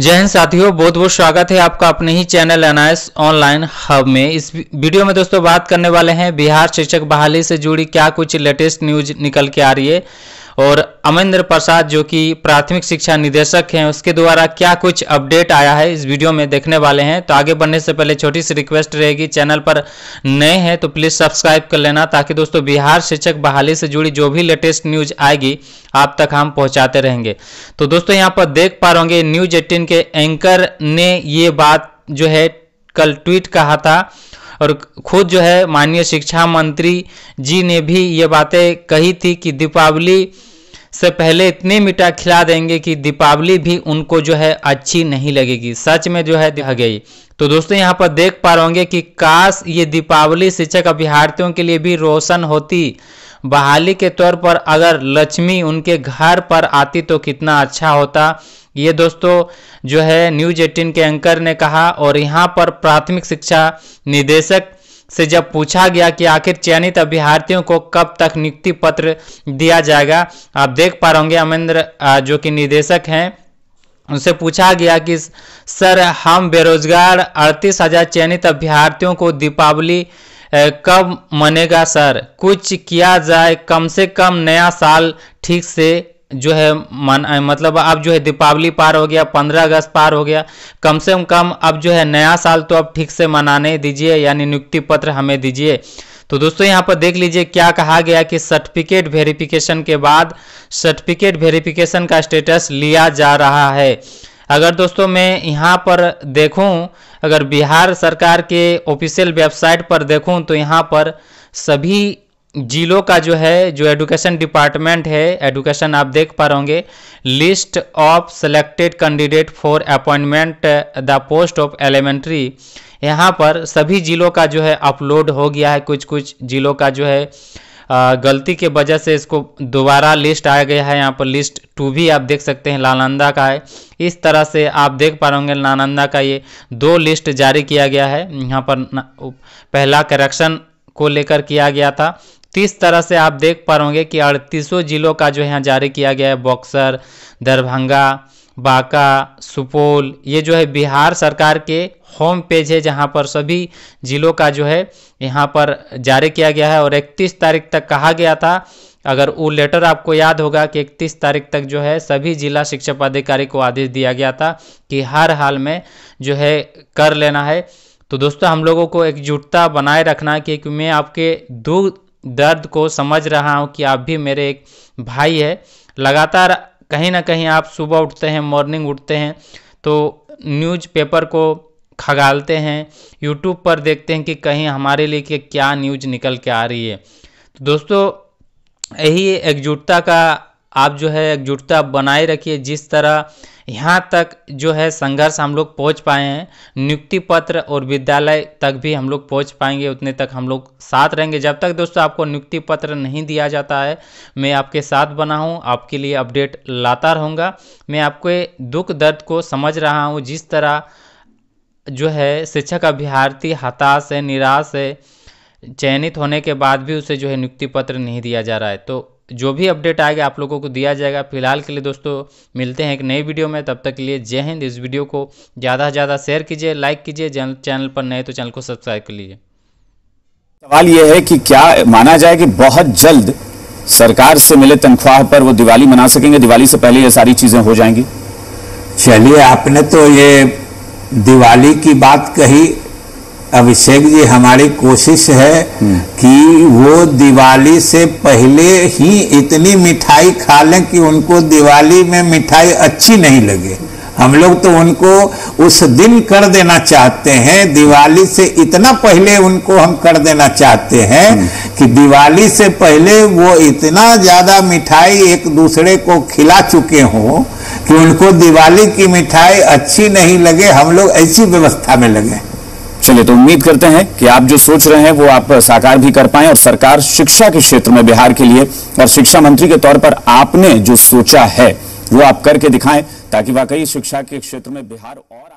जय हिंद साथियों बहुत बहुत स्वागत है आपका अपने ही चैनल एनआईएस ऑनलाइन हब में इस वीडियो में दोस्तों बात करने वाले हैं बिहार शिक्षक बहाली से जुड़ी क्या कुछ लेटेस्ट न्यूज निकल के आ रही है और अमेंद्र प्रसाद जो कि प्राथमिक शिक्षा निदेशक हैं उसके द्वारा क्या कुछ अपडेट आया है इस वीडियो में देखने वाले हैं तो आगे बढ़ने से पहले छोटी सी रिक्वेस्ट रहेगी चैनल पर नए हैं तो प्लीज़ सब्सक्राइब कर लेना ताकि दोस्तों बिहार शिक्षक बहाली से जुड़ी जो भी लेटेस्ट न्यूज आएगी आप तक हम पहुँचाते रहेंगे तो दोस्तों यहाँ पर देख पा रहे न्यूज एटीन के एंकर ने ये बात जो है कल ट्वीट कहा था और खुद जो है माननीय शिक्षा मंत्री जी ने भी ये बातें कही थी कि दीपावली से पहले इतनी मिठा खिला देंगे कि दीपावली भी उनको जो है अच्छी नहीं लगेगी सच में जो है दिख गई तो दोस्तों यहाँ पर देख पा रहे कि काश ये दीपावली शिक्षक अभ्यार्थियों के लिए भी रोशन होती बहाली के तौर पर अगर लक्ष्मी उनके घर पर आती तो कितना अच्छा होता ये दोस्तों जो है न्यूज एटीन के एंकर ने कहा और यहाँ पर प्राथमिक शिक्षा निदेशक से जब पूछा गया कि आखिर चयनित अभ्यर्थियों को कब तक नियुक्ति पत्र दिया जाएगा आप देख पा रहे अमेंद्र जो कि निदेशक हैं उनसे पूछा गया कि सर हम बेरोजगार अड़तीस हजार चयनित अभ्यर्थियों को दीपावली कब मनेगा सर कुछ किया जाए कम से कम नया साल ठीक से जो है मन मतलब अब जो है दीपावली पार हो गया पंद्रह अगस्त पार हो गया कम से कम अब जो है नया साल तो अब ठीक से मनाने दीजिए यानी नियुक्ति पत्र हमें दीजिए तो दोस्तों यहाँ पर देख लीजिए क्या कहा गया कि सर्टिफिकेट वेरिफिकेशन के बाद सर्टिफिकेट वेरिफिकेशन का स्टेटस लिया जा रहा है अगर दोस्तों मैं यहाँ पर देखूँ अगर बिहार सरकार के ऑफिशियल वेबसाइट पर देखूँ तो यहाँ पर सभी जिलों का जो है जो एडुकेशन डिपार्टमेंट है एडुकेशन आप देख पा रहे list of selected candidate for appointment the post of elementary यहाँ पर सभी जिलों का जो है अपलोड हो गया है कुछ कुछ जिलों का जो है uh, गलती के वजह से इसको दोबारा लिस्ट आया गया है यहाँ पर लिस्ट टू भी आप देख सकते हैं नालंदा का है इस तरह से आप देख पा रहे नालंदा का ये दो लिस्ट जारी किया गया है यहाँ पर पहला करेक्शन को लेकर किया गया था तो इस तरह से आप देख पा रहे कि अड़तीसों जिलों का जो यहाँ जारी किया गया है बक्सर दरभंगा बांका सुपौल ये जो है बिहार सरकार के होम पेज है जहाँ पर सभी जिलों का जो है यहाँ पर जारी किया गया है और 31 तारीख तक कहा गया था अगर वो लेटर आपको याद होगा कि 31 तारीख तक जो है सभी जिला शिक्षा पदाधिकारी को आदेश दिया गया था कि हर हाल में जो है कर लेना है तो दोस्तों हम लोगों को एकजुटता बनाए रखना है क्योंकि मैं आपके दो दर्द को समझ रहा हूँ कि आप भी मेरे एक भाई है लगातार कहीं ना कहीं आप सुबह उठते हैं मॉर्निंग उठते हैं तो न्यूज़पेपर को खगालते हैं यूट्यूब पर देखते हैं कि कहीं हमारे लिए क्या न्यूज निकल के आ रही है तो दोस्तों यही एकजुटता का आप जो है एकजुटता बनाए रखिए जिस तरह यहाँ तक जो है संघर्ष हम लोग पहुँच पाए हैं नियुक्ति पत्र और विद्यालय तक भी हम लोग पहुँच पाएंगे उतने तक हम लोग साथ रहेंगे जब तक दोस्तों आपको नियुक्ति पत्र नहीं दिया जाता है मैं आपके साथ बना हूँ आपके लिए अपडेट लाता रहूँगा मैं आपके दुख दर्द को समझ रहा हूँ जिस तरह जो है शिक्षक अभ्यार्थी हताश है निराश है चयनित होने के बाद भी उसे जो है नियुक्ति पत्र नहीं दिया जा रहा है तो जो भी अपडेट आएगा आप लोगों को दिया जाएगा फिलहाल के लिए दोस्तों मिलते हैं एक नई वीडियो में तब तक के लिए जय हिंद इस वीडियो को ज़्यादा से ज़्यादा शेयर कीजिए लाइक कीजिए चैनल पर नए तो चैनल को सब्सक्राइब कर लीजिए सवाल यह है कि क्या माना जाए कि बहुत जल्द सरकार से मिले तनख्वाह पर वो दिवाली मना सकेंगे दिवाली से पहले ये सारी चीज़ें हो जाएंगी चलिए आपने तो ये दिवाली की बात कही अभिषेक जी हमारी कोशिश है हम्म। कि वो दिवाली से पहले ही इतनी मिठाई खा लें कि उनको दिवाली में मिठाई अच्छी नहीं लगे हम लोग तो उनको उस दिन कर देना चाहते हैं दिवाली से इतना पहले उनको हम कर देना चाहते हैं हम्म। कि दिवाली से पहले वो इतना ज़्यादा मिठाई एक दूसरे को खिला चुके हों कि उनको दिवाली की मिठाई अच्छी नहीं लगे हम लोग ऐसी व्यवस्था में लगे चलिए तो उम्मीद करते हैं कि आप जो सोच रहे हैं वो आप साकार भी कर पाए और सरकार शिक्षा के क्षेत्र में बिहार के लिए और शिक्षा मंत्री के तौर पर आपने जो सोचा है वो आप करके दिखाएं ताकि वाकई शिक्षा के क्षेत्र में बिहार और